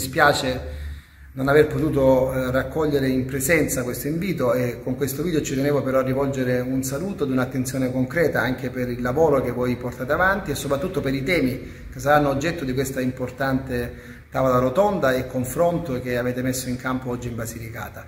dispiace non aver potuto eh, raccogliere in presenza questo invito e con questo video ci tenevo però a rivolgere un saluto ed un'attenzione concreta anche per il lavoro che voi portate avanti e soprattutto per i temi che saranno oggetto di questa importante tavola rotonda e confronto che avete messo in campo oggi in Basilicata.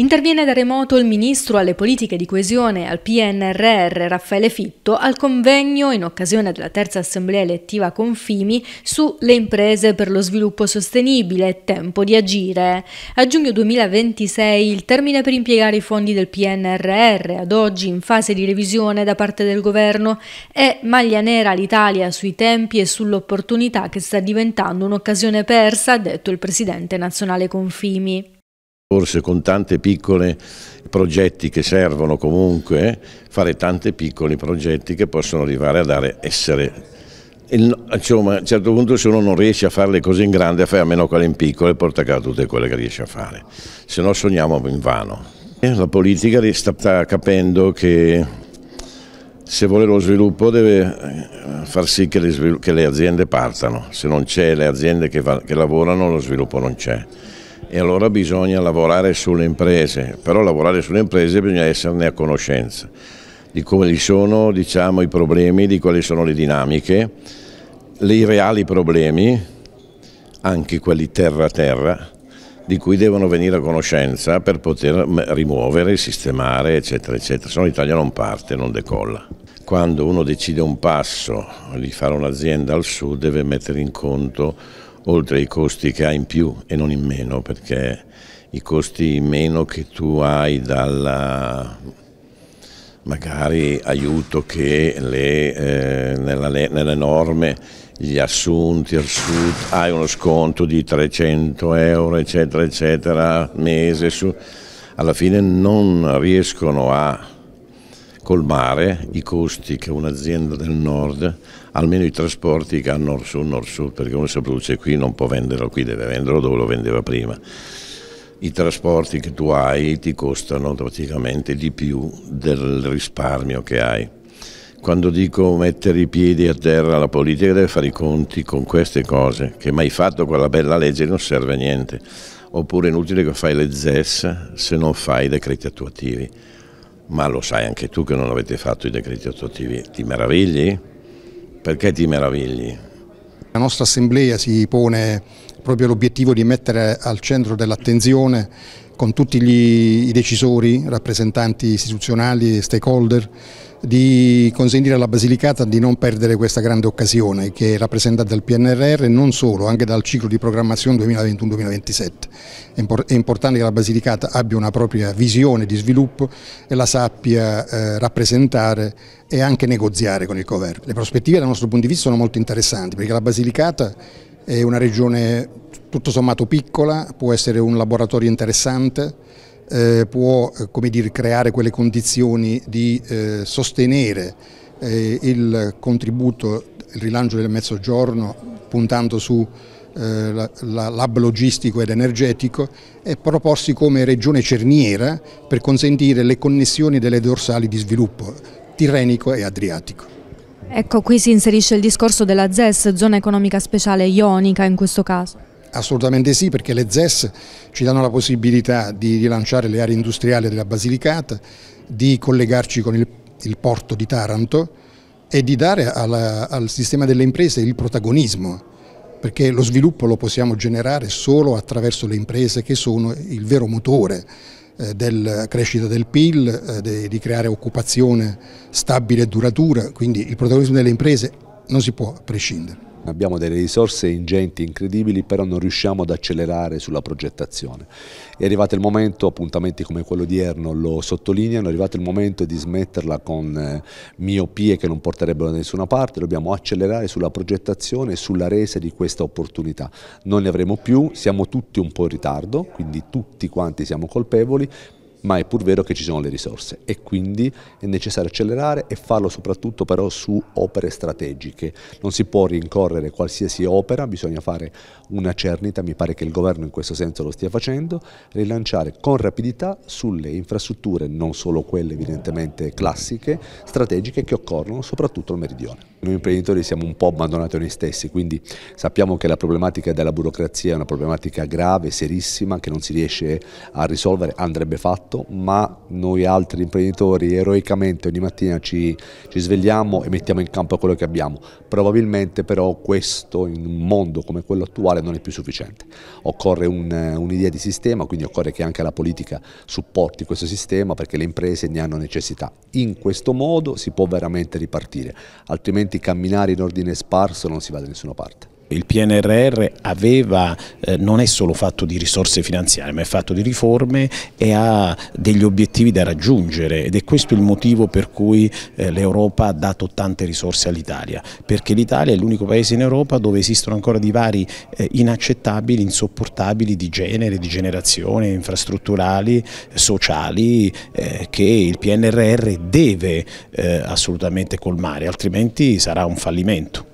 Interviene da remoto il ministro alle politiche di coesione al PNRR Raffaele Fitto al convegno in occasione della terza assemblea elettiva Confimi sulle imprese per lo sviluppo sostenibile e tempo di agire. A giugno 2026 il termine per impiegare i fondi del PNRR, ad oggi in fase di revisione da parte del governo, è maglia nera all'Italia sui tempi e sull'opportunità che sta diventando un'occasione persa, ha detto il presidente nazionale Confimi. Forse con tanti piccoli progetti che servono comunque, eh, fare tanti piccoli progetti che possono arrivare a dare essere. Il, insomma, a un certo punto se uno non riesce a fare le cose in grande, fai almeno quelle in piccole e porta a casa tutte quelle che riesce a fare, se no sogniamo in vano. Eh, la politica sta capendo che se vuole lo sviluppo deve eh, far sì che le, che le aziende partano, se non c'è le aziende che, va, che lavorano lo sviluppo non c'è e allora bisogna lavorare sulle imprese, però lavorare sulle imprese bisogna esserne a conoscenza di quali sono diciamo, i problemi, di quali sono le dinamiche, i reali problemi, anche quelli terra-terra, di cui devono venire a conoscenza per poter mm, rimuovere, sistemare, eccetera, eccetera. Se no l'Italia non parte, non decolla. Quando uno decide un passo di fare un'azienda al sud deve mettere in conto oltre ai costi che hai in più e non in meno, perché i costi in meno che tu hai dal magari aiuto che le, eh, nella, nelle norme gli assunti, sud, hai uno sconto di 300 euro eccetera eccetera mese su, alla fine non riescono a colmare i costi che un'azienda del nord almeno i trasporti che hanno nord-sud, nord-sud, perché uno se produce qui non può venderlo qui, deve venderlo dove lo vendeva prima. I trasporti che tu hai ti costano praticamente di più del risparmio che hai. Quando dico mettere i piedi a terra, la politica deve fare i conti con queste cose, che mai fatto quella bella legge non serve a niente. Oppure è inutile che fai le ZES se non fai i decreti attuativi. Ma lo sai anche tu che non avete fatto i decreti attuativi, ti meravigli? Perché ti meravigli? La nostra assemblea si pone proprio l'obiettivo di mettere al centro dell'attenzione con tutti gli, i decisori, rappresentanti istituzionali e stakeholder di consentire alla Basilicata di non perdere questa grande occasione che è rappresentata dal PNRR e non solo, anche dal ciclo di programmazione 2021-2027. È importante che la Basilicata abbia una propria visione di sviluppo e la sappia eh, rappresentare e anche negoziare con il governo. Le prospettive dal nostro punto di vista sono molto interessanti perché la Basilicata è una regione tutto sommato piccola, può essere un laboratorio interessante, eh, può eh, dire, creare quelle condizioni di eh, sostenere eh, il contributo, il rilancio del mezzogiorno puntando su eh, l'hub logistico ed energetico e proporsi come regione cerniera per consentire le connessioni delle dorsali di sviluppo tirrenico e adriatico. Ecco, qui si inserisce il discorso della ZES, zona economica speciale ionica in questo caso. Assolutamente sì, perché le ZES ci danno la possibilità di rilanciare le aree industriali della Basilicata, di collegarci con il, il porto di Taranto e di dare alla, al sistema delle imprese il protagonismo, perché lo sviluppo lo possiamo generare solo attraverso le imprese che sono il vero motore eh, della crescita del PIL, eh, di creare occupazione stabile e duratura, quindi il protagonismo delle imprese non si può prescindere. Abbiamo delle risorse ingenti, incredibili, però non riusciamo ad accelerare sulla progettazione. È arrivato il momento, appuntamenti come quello di Erno lo sottolineano, è arrivato il momento di smetterla con eh, miopie che non porterebbero da nessuna parte, dobbiamo accelerare sulla progettazione e sulla resa di questa opportunità. Non ne avremo più, siamo tutti un po' in ritardo, quindi tutti quanti siamo colpevoli, ma è pur vero che ci sono le risorse e quindi è necessario accelerare e farlo soprattutto però su opere strategiche. Non si può rincorrere qualsiasi opera, bisogna fare una cernita, mi pare che il governo in questo senso lo stia facendo, rilanciare con rapidità sulle infrastrutture, non solo quelle evidentemente classiche, strategiche che occorrono soprattutto al meridione. Noi imprenditori siamo un po' abbandonati a noi stessi, quindi sappiamo che la problematica della burocrazia è una problematica grave, serissima, che non si riesce a risolvere, andrebbe fatta fatto, ma noi altri imprenditori eroicamente ogni mattina ci, ci svegliamo e mettiamo in campo quello che abbiamo. Probabilmente però questo in un mondo come quello attuale non è più sufficiente. Occorre un'idea di sistema, quindi occorre che anche la politica supporti questo sistema perché le imprese ne hanno necessità. In questo modo si può veramente ripartire, altrimenti camminare in ordine sparso non si va da nessuna parte il PNRR aveva, eh, non è solo fatto di risorse finanziarie ma è fatto di riforme e ha degli obiettivi da raggiungere ed è questo il motivo per cui eh, l'Europa ha dato tante risorse all'Italia perché l'Italia è l'unico paese in Europa dove esistono ancora divari eh, inaccettabili, insopportabili di genere, di generazione, infrastrutturali, sociali eh, che il PNRR deve eh, assolutamente colmare altrimenti sarà un fallimento.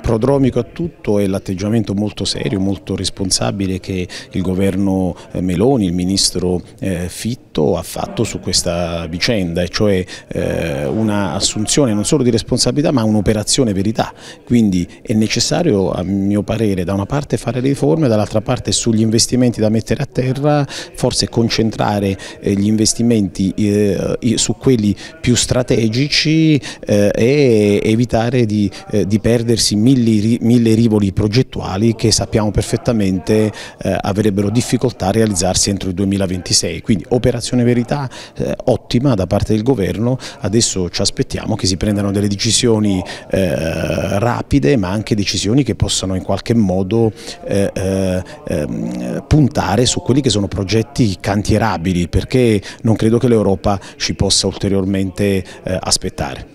Prodromico a tutto è l'atteggiamento molto serio, molto responsabile che il governo eh, Meloni, il ministro eh, Fitto ha fatto su questa vicenda e cioè eh, un'assunzione non solo di responsabilità ma un'operazione verità, quindi è necessario a mio parere da una parte fare le riforme, dall'altra parte sugli investimenti da mettere a terra forse concentrare gli investimenti su quelli più strategici e evitare di perdersi questi mille, mille rivoli progettuali che sappiamo perfettamente eh, avrebbero difficoltà a realizzarsi entro il 2026. Quindi operazione verità eh, ottima da parte del governo, adesso ci aspettiamo che si prendano delle decisioni eh, rapide ma anche decisioni che possano in qualche modo eh, eh, ehm, puntare su quelli che sono progetti cantierabili perché non credo che l'Europa ci possa ulteriormente eh, aspettare.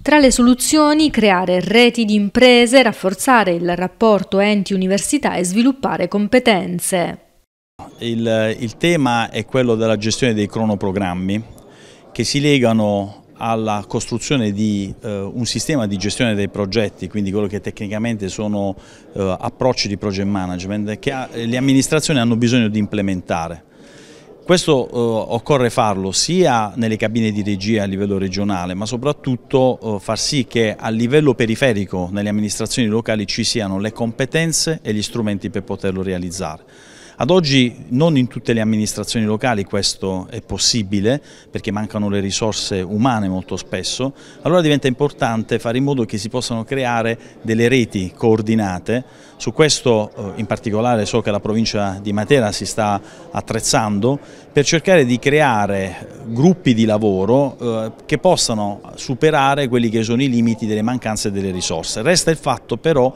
Tra le soluzioni, creare reti di imprese, rafforzare il rapporto enti-università e sviluppare competenze. Il, il tema è quello della gestione dei cronoprogrammi che si legano alla costruzione di eh, un sistema di gestione dei progetti, quindi quello che tecnicamente sono eh, approcci di project management che ha, le amministrazioni hanno bisogno di implementare. Questo eh, occorre farlo sia nelle cabine di regia a livello regionale ma soprattutto eh, far sì che a livello periferico nelle amministrazioni locali ci siano le competenze e gli strumenti per poterlo realizzare. Ad oggi non in tutte le amministrazioni locali questo è possibile perché mancano le risorse umane molto spesso, allora diventa importante fare in modo che si possano creare delle reti coordinate, su questo eh, in particolare so che la provincia di Matera si sta attrezzando per cercare di creare gruppi di lavoro eh, che possano superare quelli che sono i limiti delle mancanze delle risorse. Resta il fatto però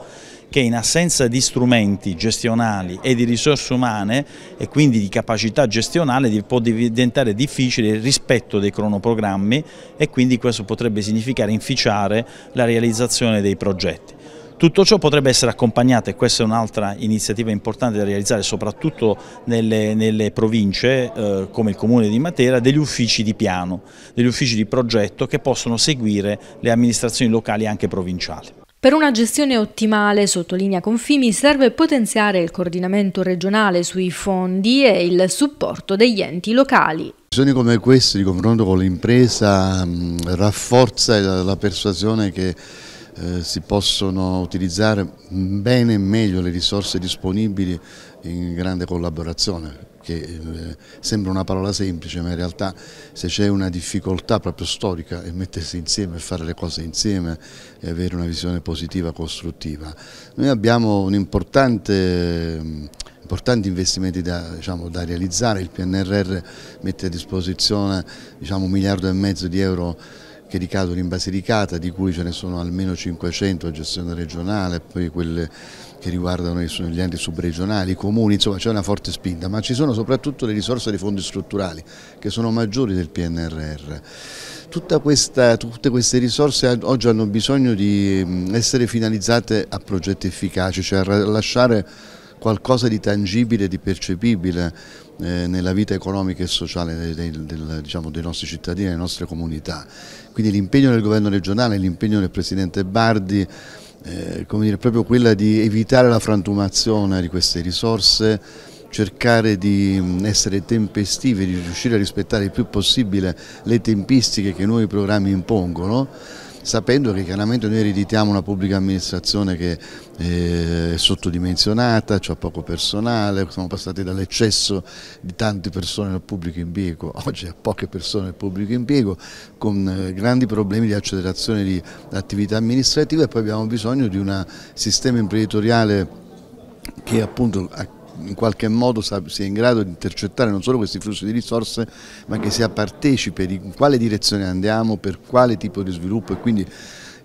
che in assenza di strumenti gestionali e di risorse umane e quindi di capacità gestionale può diventare difficile il rispetto dei cronoprogrammi e quindi questo potrebbe significare inficiare la realizzazione dei progetti. Tutto ciò potrebbe essere accompagnato, e questa è un'altra iniziativa importante da realizzare, soprattutto nelle, nelle province eh, come il Comune di Matera, degli uffici di piano, degli uffici di progetto che possono seguire le amministrazioni locali e anche provinciali. Per una gestione ottimale, sottolinea Confimi, serve potenziare il coordinamento regionale sui fondi e il supporto degli enti locali. Azioni come queste di confronto con l'impresa mm, rafforza la persuasione che eh, si possono utilizzare bene e meglio le risorse disponibili in grande collaborazione che eh, sembra una parola semplice, ma in realtà se c'è una difficoltà proprio storica e mettersi insieme e fare le cose insieme e avere una visione positiva, costruttiva. Noi abbiamo un importante importanti investimenti da, diciamo, da, realizzare, il PNRR mette a disposizione diciamo, un miliardo e mezzo di euro che ricadono in Basilicata, di cui ce ne sono almeno 500 a gestione regionale, poi quelle che riguardano gli enti subregionali, i comuni, insomma c'è una forte spinta, ma ci sono soprattutto le risorse dei fondi strutturali che sono maggiori del PNRR. Questa, tutte queste risorse oggi hanno bisogno di essere finalizzate a progetti efficaci, cioè a lasciare qualcosa di tangibile, di percepibile eh, nella vita economica e sociale dei, dei, del, diciamo, dei nostri cittadini, e delle nostre comunità. Quindi l'impegno del governo regionale, l'impegno del Presidente Bardi eh, come dire, proprio quella di evitare la frantumazione di queste risorse, cercare di mm, essere tempestivi, di riuscire a rispettare il più possibile le tempistiche che i nuovi programmi impongono sapendo che chiaramente noi ereditiamo una pubblica amministrazione che eh, è sottodimensionata, c'è cioè poco personale, siamo passati dall'eccesso di tante persone nel pubblico impiego, oggi a poche persone nel pubblico impiego, con eh, grandi problemi di accelerazione di attività amministrative e poi abbiamo bisogno di un sistema imprenditoriale che appunto in qualche modo sia in grado di intercettare non solo questi flussi di risorse ma che sia partecipe di in quale direzione andiamo, per quale tipo di sviluppo e quindi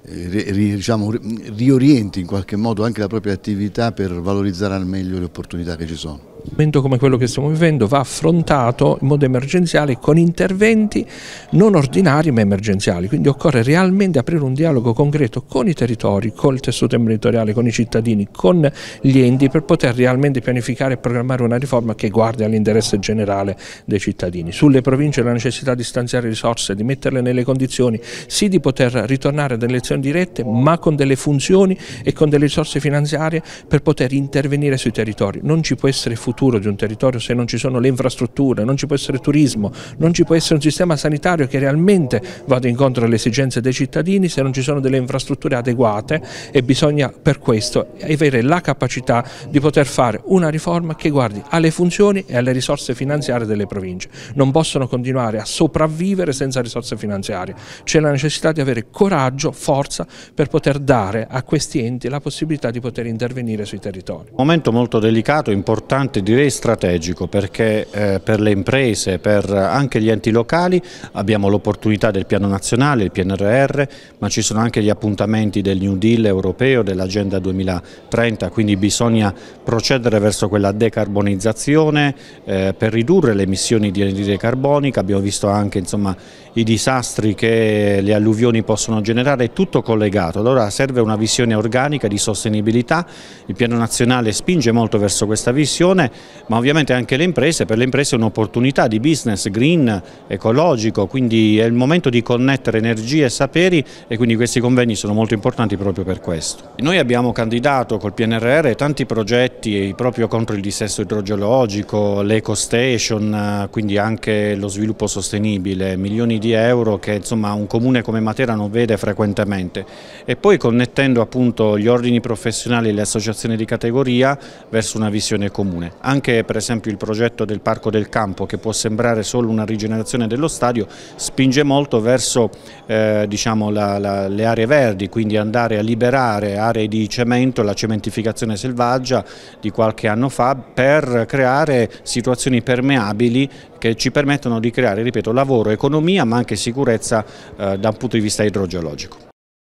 eh, diciamo, riorienti in qualche modo anche la propria attività per valorizzare al meglio le opportunità che ci sono momento come quello che stiamo vivendo va affrontato in modo emergenziale con interventi non ordinari ma emergenziali, quindi occorre realmente aprire un dialogo concreto con i territori, con il tessuto imprenditoriale, con i cittadini, con gli enti per poter realmente pianificare e programmare una riforma che guardi all'interesse generale dei cittadini. Sulle province la necessità di stanziare risorse, di metterle nelle condizioni sì di poter ritornare ad elezioni dirette ma con delle funzioni e con delle risorse finanziarie per poter intervenire sui territori. Non ci può essere futuro futuro di un territorio se non ci sono le infrastrutture, non ci può essere turismo, non ci può essere un sistema sanitario che realmente vada incontro alle esigenze dei cittadini, se non ci sono delle infrastrutture adeguate e bisogna per questo avere la capacità di poter fare una riforma che guardi alle funzioni e alle risorse finanziarie delle province. Non possono continuare a sopravvivere senza risorse finanziarie. C'è la necessità di avere coraggio, forza per poter dare a questi enti la possibilità di poter intervenire sui territori. Un momento molto delicato, importante importante, direi strategico, perché eh, per le imprese, per anche gli enti locali abbiamo l'opportunità del piano nazionale, il PNRR, ma ci sono anche gli appuntamenti del New Deal europeo, dell'Agenda 2030, quindi bisogna procedere verso quella decarbonizzazione eh, per ridurre le emissioni di anidride carbonica, abbiamo visto anche insomma, i disastri che le alluvioni possono generare, è tutto collegato, allora serve una visione organica di sostenibilità, il piano nazionale spinge molto verso questa visione ma ovviamente anche le imprese, per le imprese è un'opportunità di business green, ecologico, quindi è il momento di connettere energie e saperi e quindi questi convegni sono molto importanti proprio per questo. Noi abbiamo candidato col PNRR tanti progetti eh, proprio contro il dissesto idrogeologico, l'eco station, eh, quindi anche lo sviluppo sostenibile, milioni di euro che insomma un comune come Matera non vede frequentemente e poi connettendo appunto gli ordini professionali e le associazioni di categoria verso una visione comune. Anche per esempio il progetto del Parco del Campo che può sembrare solo una rigenerazione dello stadio spinge molto verso eh, diciamo, la, la, le aree verdi, quindi andare a liberare aree di cemento, la cementificazione selvaggia di qualche anno fa per creare situazioni permeabili che ci permettono di creare ripeto, lavoro, economia ma anche sicurezza eh, da un punto di vista idrogeologico.